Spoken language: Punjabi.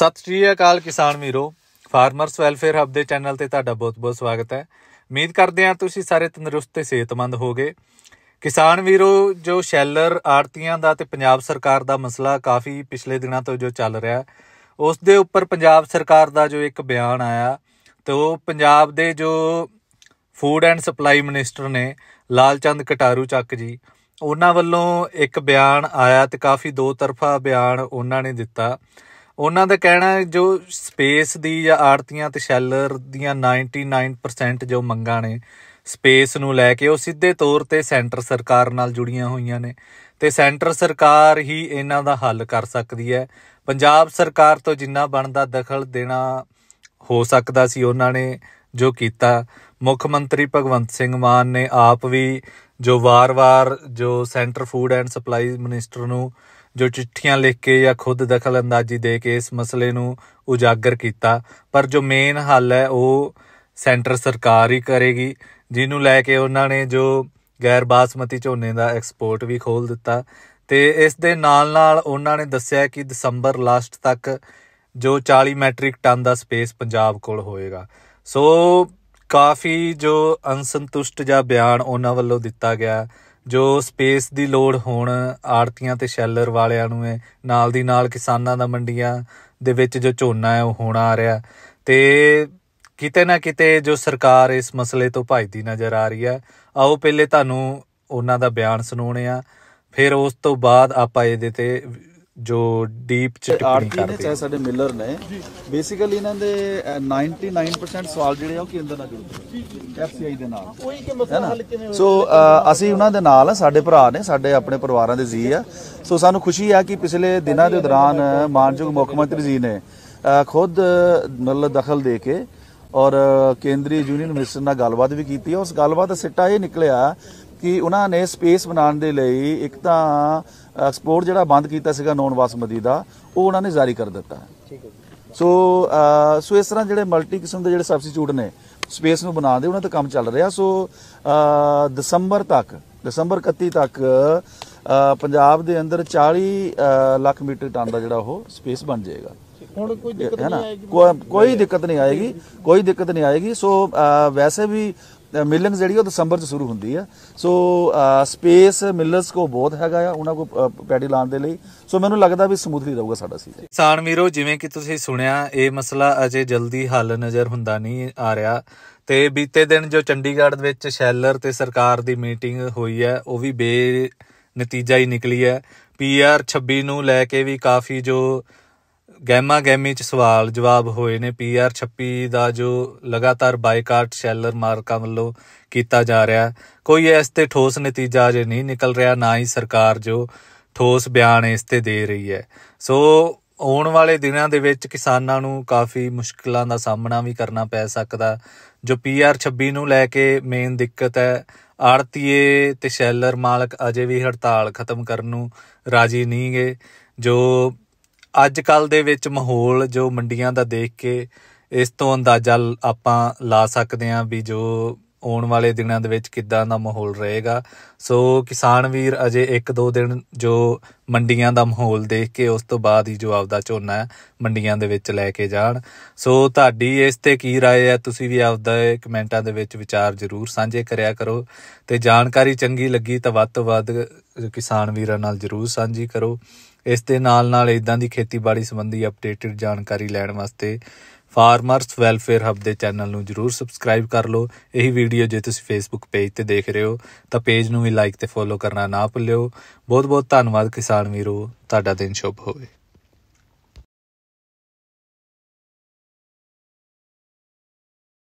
ਸਤਿ ਸ੍ਰੀ ਅਕਾਲ ਕਿਸਾਨ ਵੀਰੋ ਫਾਰਮਰਸ ਵੈਲਫੇਅਰ ਹਬ ਦੇ ਚੈਨਲ ਤੇ ਤੁਹਾਡਾ ਬਹੁਤ-ਬਹੁਤ ਸਵਾਗਤ ਹੈ ਉਮੀਦ ਕਰਦੇ ਹਾਂ ਤੁਸੀਂ ਸਾਰੇ ਤੰਦਰੁਸਤ ਤੇ ਸਿਹਤਮੰਦ ਹੋਗੇ ਕਿਸਾਨ ਵੀਰੋ ਜੋ ਸ਼ੈਲਰ ਆੜਤੀਆਂ ਦਾ ਤੇ ਪੰਜਾਬ ਸਰਕਾਰ ਦਾ ਮਸਲਾ ਕਾਫੀ ਪਿਛਲੇ ਦਿਨਾਂ ਤੋਂ ਜੋ ਚੱਲ ਰਿਹਾ ਉਸ ਦੇ ਉੱਪਰ ਪੰਜਾਬ ਸਰਕਾਰ ਦਾ ਜੋ ਇੱਕ ਬਿਆਨ ਆਇਆ ਤੇ ਉਹ ਪੰਜਾਬ ਦੇ ਜੋ ਫੂਡ ਐਂਡ ਸਪਲਾਈ ਮਿਨਿਸਟਰ ਨੇ ਲਾਲਚੰਦ ਕਟਾਰੂ ਚੱਕ ਜੀ ਉਹਨਾਂ ਵੱਲੋਂ ਇੱਕ ਬਿਆਨ ਆਇਆ ਤੇ ਕਾਫੀ ਦੋ ਤਰਫਾ ਬਿਆਨ ਉਹਨਾਂ ਨੇ ਦਿੱਤਾ ਉਹਨਾਂ ਦਾ ਕਹਿਣਾ ਹੈ ਜੋ ਸਪੇਸ ਦੀ ਜਾਂ ਆਰਤੀਆਂ ਤੇ ਸ਼ੈਲਰ ਦੀਆਂ 99% ਜੋ ਮੰਗਾਂ ਨੇ ਸਪੇਸ ਨੂੰ ਲੈ ਕੇ ਉਹ ਸਿੱਧੇ ਤੌਰ ਤੇ ਸੈਂਟਰ ਸਰਕਾਰ ਨਾਲ ਜੁੜੀਆਂ ਹੋਈਆਂ ਨੇ ਤੇ ਸੈਂਟਰ ਸਰਕਾਰ ਹੀ ਇਹਨਾਂ ਦਾ ਹੱਲ ਕਰ ਸਕਦੀ ਹੈ ਪੰਜਾਬ ਸਰਕਾਰ ਤੋਂ ਜਿੰਨਾ ਬਣਦਾ ਦਖਲ ਦੇਣਾ ਹੋ ਸਕਦਾ ਸੀ ਉਹਨਾਂ ਨੇ ਜੋ ਕੀਤਾ ਮੁੱਖ ਮੰਤਰੀ ਭਗਵੰਤ ਸਿੰਘ ਮਾਨ ਨੇ ਆਪ ਵੀ ਜੋ ਵਾਰ-ਵਾਰ ਜੋ centre food and supply minister ਨੂੰ ਜੋ ਚਿੱਠੀਆਂ ਲਿਖ ਕੇ ਜਾਂ ਖੁਦ ਦਖਲਅੰਦਾਜ਼ੀ ਦੇ ਕੇ ਇਸ ਮਸਲੇ ਨੂੰ ਉਜਾਗਰ ਕੀਤਾ ਪਰ ਜੋ ਮੇਨ ਹੱਲ ਹੈ ਉਹ ਸੈਂਟਰ ਸਰਕਾਰ ਹੀ ਕਰੇਗੀ ਜਿਹਨੂੰ ਲੈ ਕੇ ਉਹਨਾਂ ਨੇ ਜੋ ਗੈਰ ਬਾਸਮਤੀ ਝੋਨੇ ਦਾ ਐਕਸਪੋਰਟ ਵੀ ਖੋਲ ਦਿੱਤਾ ਤੇ ਇਸ ਦੇ ਨਾਲ-ਨਾਲ ਉਹਨਾਂ ਨੇ ਦੱਸਿਆ ਕਿ ਦਸੰਬਰ ਲਾਸਟ ਤੱਕ ਜੋ 40 ਮੈਟ੍ਰਿਕ ਟਨ ਦਾ ਸਪੇਸ ਪੰਜਾਬ ਕੋਲ ਹੋਏਗਾ ਸੋ ਕਾਫੀ ਜੋ ਅਨਸੰਤੁਸ਼ਟ ਜਾਂ ਬਿਆਨ ਉਹਨਾਂ ਵੱਲੋਂ ਦਿੱਤਾ ਗਿਆ ਜੋ ਸਪੇਸ ਦੀ ਲੋੜ ਹੋਣ ਆੜਤੀਆਂ ਤੇ ਸ਼ੈਲਰ ਵਾਲਿਆਂ ਨੂੰ ਹੈ ਨਾਲ ਦੀ ਨਾਲ ਕਿਸਾਨਾਂ ਦਾ ਮੰਡੀਆਂ ਦੇ ਵਿੱਚ ਜੋ ਝੋਨਾ ਹੈ ਉਹ ਹੋਣ ਆ ਰਿਹਾ ਤੇ ਕਿਤੇ ਨਾ ਕਿਤੇ ਜੋ ਸਰਕਾਰ ਇਸ ਮਸਲੇ ਤੋਂ ਭਜਦੀ ਨਜ਼ਰ ਆ ਰਹੀ ਹੈ ਆਓ ਪਹਿਲੇ ਤੁਹਾਨੂੰ ਉਹਨਾਂ ਦਾ ਬਿਆਨ ਸੁਣਾਉਣੇ ਆ ਫਿਰ ਉਸ ਤੋਂ ਬਾਅਦ ਆਪਾਂ ਇਹਦੇ ਤੇ ਜੋ ਡੀਪ ਚ ਟਿੱਪਣੀ ਕਰਦੇ ਨੇ ਚਾਹੇ ਸਾਡੇ ਮਿਲਰ ਨੇ ਬੇਸਿਕਲੀ ਇਹਨਾਂ ਦੇ 99% ਸਵਾਲ ਜਿਹੜੇ ਆ ਉਹ ਕੇਂਦਰ ਨਾਲ ਜੁੜਦੇ ਆਈ ਦੇ ਨਾਲ ਕੋਈ ਕਿ ਮਸਲਾ ਹੱਲ ਕਿਵੇਂ ਸੋ ਅਸੀਂ ਉਹਨਾਂ ਦੇ ਨਾਲ ਸਾਡੇ ਭਰਾ ਨੇ ਸਾਡੇ ਆਪਣੇ ਪਰਿਵਾਰਾਂ ਦੇ ਜੀ ਆ ਸੋ ਸਾਨੂੰ ਖੁਸ਼ੀ ਆ ਕਿ ਪਿਛਲੇ ਦਿਨਾਂ ਦੇ ਦੌਰਾਨ ਮਾਨਯੋਗ ਮੁੱਖ ਮੰਤਰੀ ਜੀ ਨੇ ਖੁਦ ਨਲ ਦਖਲ ਦੇ ਕੇ ਔਰ ਕੇਂਦਰੀ ਯੂਨੀਅਨ ਮਿਨਿਸਟਰ ਨਾਲ ਗੱਲਬਾਤ ਵੀ ਕੀਤੀ ਔਰ ਉਸ ਗੱਲਬਾਤ ਦਾ ਸਿੱਟਾ ਇਹ ਨਿਕਲਿਆ ਕਿ ਉਹਨਾਂ ਨੇ ਸਪੇਸ ਬਣਾਉਣ ਦੇ ਲਈ ਇੱਕ ਤਾਂ ਐਕਸਪੋਰਟ ਜਿਹੜਾ ਬੰਦ ਕੀਤਾ ਸੀਗਾ ਨੌਨ ਬਾਸਮਤੀ ਦਾ ਉਹ ਉਹਨਾਂ ਨੇ ਜਾਰੀ ਕਰ ਦਿੱਤਾ ਹੈ ਸੋ ਸੋ ਇਸ ਤਰ੍ਹਾਂ ਜਿਹੜੇ ਮਲਟੀ ਕਿਸਮ ਦੇ ਜਿਹੜੇ ਸਬਸਟੀਟਿਊਟ ਨੇ ਸਪੇਸ ਨੂੰ ਬਣਾ ਦੇ ਉਹਨਾਂ ਤੇ ਕੰਮ ਚੱਲ ਰਿਹਾ ਸੋ ਦਸੰਬਰ ਤੱਕ ਦਸੰਬਰ 31 ਤੱਕ ਪੰਜਾਬ ਦੇ ਅੰਦਰ 40 ਲੱਖ ਮੀਟਰ ਟਨ ਦਾ ਜਿਹੜਾ ਉਹ ਸਪੇਸ ਬਣ ਜਾਏਗਾ ਹੁਣ ਕੋਈ ਦਿੱਕਤ ਨਹੀਂ ਆਏਗੀ ਕੋਈ ਦਿੱਕਤ ਨਹੀਂ ਆਏਗੀ ਕੋਈ ਦਿੱਕਤ ਨਹੀਂ ਆਏਗੀ ਸੋ ਵੈਸੇ ਵੀ ਮਿਲਿੰਗ ਜਿਹੜੀ ਉਹ ਦਸੰਬਰ ਚ ਸ਼ੁਰੂ ਹੁੰਦੀ ਆ ਸੋ ਸਪੇਸ ਮਿਲਰਸ ਕੋ ਬਹੁਤ ਹੈਗਾ ਆ ਉਹਨਾਂ ਕੋ ਪੈਡੀ ਲਾਣ ਦੇ ਲਈ ਸੋ ਮੈਨੂੰ ਲੱਗਦਾ ਵੀ ਸਮੂਥਲੀ ਰਹੂਗਾ ਸਾਡਾ ਸੀਜ਼ਨ ਕਿਸਾਨ ਮੀਰੋ ਜਿਵੇਂ ਕਿ ਤੁਸੀਂ ਸੁਣਿਆ ਇਹ ਮਸਲਾ ਅਜੇ ਜਲਦੀ ਹੱਲ ਨਜ਼ਰ ਹੁੰਦਾ ਨਹੀਂ ਆ ਰਿਹਾ ਤੇ ਬੀਤੇ ਦਿਨ ਜੋ ਚੰਡੀਗੜ੍ਹ ਦੇ ਵਿੱਚ ਸ਼ੈਲਰ ਤੇ ਸਰਕਾਰ ਦੀ ਮੀਟਿੰਗ ਹੋਈ ਹੈ ਉਹ ਵੀ ਬੇ ਨਤੀਜਾ ਹੀ ਨਿਕਲੀ ਹੈ ਪੀਆਰ 26 ਨੂੰ ਲੈ ਕੇ ਵੀ ਕਾਫੀ ਜੋ ਗੈਮਾ ਗੈਮੀ ਚ ਸਵਾਲ ਜਵਾਬ ਹੋਏ ਨੇ ਪੀਆਰ 26 ਦਾ ਜੋ ਲਗਾਤਾਰ ਬਾਈਕਾਟ ਸ਼ੈਲਰ ਮਾਰਕਾ ਵੱਲੋਂ ਕੀਤਾ ਜਾ ਰਿਹਾ ਕੋਈ ਇਸ ਤੇ ਠੋਸ ਨਤੀਜਾ ਅਜੇ ਨਹੀਂ ਨਿਕਲ ਰਿਹਾ ਨਾ ਹੀ ਸਰਕਾਰ ਜੋ ਠੋਸ ਬਿਆਨ ਇਸ ਤੇ ਦੇ ਰਹੀ ਹੈ ਸੋ ਆਉਣ ਵਾਲੇ ਦਿਨਾਂ ਦੇ ਵਿੱਚ ਕਿਸਾਨਾਂ ਨੂੰ ਕਾਫੀ ਮੁਸ਼ਕਲਾਂ ਦਾ ਸਾਹਮਣਾ ਵੀ ਕਰਨਾ ਪੈ ਸਕਦਾ ਜੋ ਪੀਆਰ 26 ਨੂੰ ਲੈ ਕੇ ਮੇਨ ਦਿੱਕਤ ਹੈ ਆੜਤੀਏ ਤੇ ਸ਼ੈਲਰ ਮਾਲਕ ਅਜੇ ਵੀ ਹੜਤਾਲ ਖਤਮ ਕਰਨ ਨੂੰ ਰਾਜੀ ਨਹੀਂਗੇ ਜੋ ਅੱਜ ਕੱਲ ਦੇ ਵਿੱਚ ਮਾਹੌਲ ਜੋ ਮੰਡੀਆਂ ਦਾ ਦੇਖ ਕੇ ਇਸ ਤੋਂ ਅੰਦਾਜ਼ਾ ਆਪਾਂ ਲਾ ਸਕਦੇ ਹਾਂ ਵੀ ਜੋ ਆਉਣ ਵਾਲੇ ਦਿਨਾਂ ਦੇ ਵਿੱਚ ਕਿੱਦਾਂ ਦਾ ਮਾਹੌਲ ਰਹੇਗਾ ਸੋ ਕਿਸਾਨ ਵੀਰ ਅਜੇ 1-2 ਦਿਨ ਜੋ ਮੰਡੀਆਂ ਦਾ ਮਾਹੌਲ ਦੇਖ ਕੇ ਉਸ ਤੋਂ ਬਾਅਦ ਹੀ ਜੋ ਆਪਦਾ ਝੋਨਾ ਮੰਡੀਆਂ ਦੇ ਵਿੱਚ ਲੈ ਕੇ ਜਾਣ ਸੋ ਤੁਹਾਡੀ ਇਸ ਤੇ ਕੀ رائے ਹੈ ਤੁਸੀਂ ਵੀ ਆਪਦਾ ਕਮੈਂਟਾਂ ਦੇ ਵਿੱਚ ਵਿਚਾਰ ਜ਼ਰੂਰ ਸਾਂਝੇ ਕਰਿਆ ਕਰੋ ਤੇ ਜਾਣਕਾਰੀ ਚੰਗੀ ਲੱਗੀ ਤਾਂ ਵੱਧ ਤੋਂ ਵੱਧ ਕਿਸਾਨ ਵੀਰਾਂ ਨਾਲ ਜ਼ਰੂਰ ਸਾਂਝੀ ਕਰੋ ਇਸ ਦੇ ਨਾਲ ਨਾਲ ਇਦਾਂ ਦੀ ਖੇਤੀਬਾੜੀ ਸੰਬੰਧੀ ਅਪਡੇਟਡ ਜਾਣਕਾਰੀ ਲੈਣ ਵਾਸਤੇ ਫਾਰਮਰਸ ਵੈਲਫੇਅਰ ਹੱਬ ਦੇ ਚੈਨਲ ਨੂੰ ਜਰੂਰ ਸਬਸਕ੍ਰਾਈਬ ਕਰ ਲਓ ਇਹ ਵੀਡੀਓ ਜੇ ਤੁਸੀਂ ਫੇਸਬੁੱਕ ਪੇਜ ਤੇ ਦੇਖ ਰਹੇ ਹੋ ਤਾਂ ਪੇਜ ਨੂੰ ਵੀ ਲਾਈਕ ਤੇ ਫੋਲੋ ਕਰਨਾ ਨਾ ਭੁੱਲਿਓ ਬਹੁਤ ਬਹੁਤ ਧੰਨਵਾਦ ਕਿਸਾਨ ਵੀਰੋ ਤੁਹਾਡਾ ਦਿਨ ਸ਼ੁਭ ਹੋਵੇ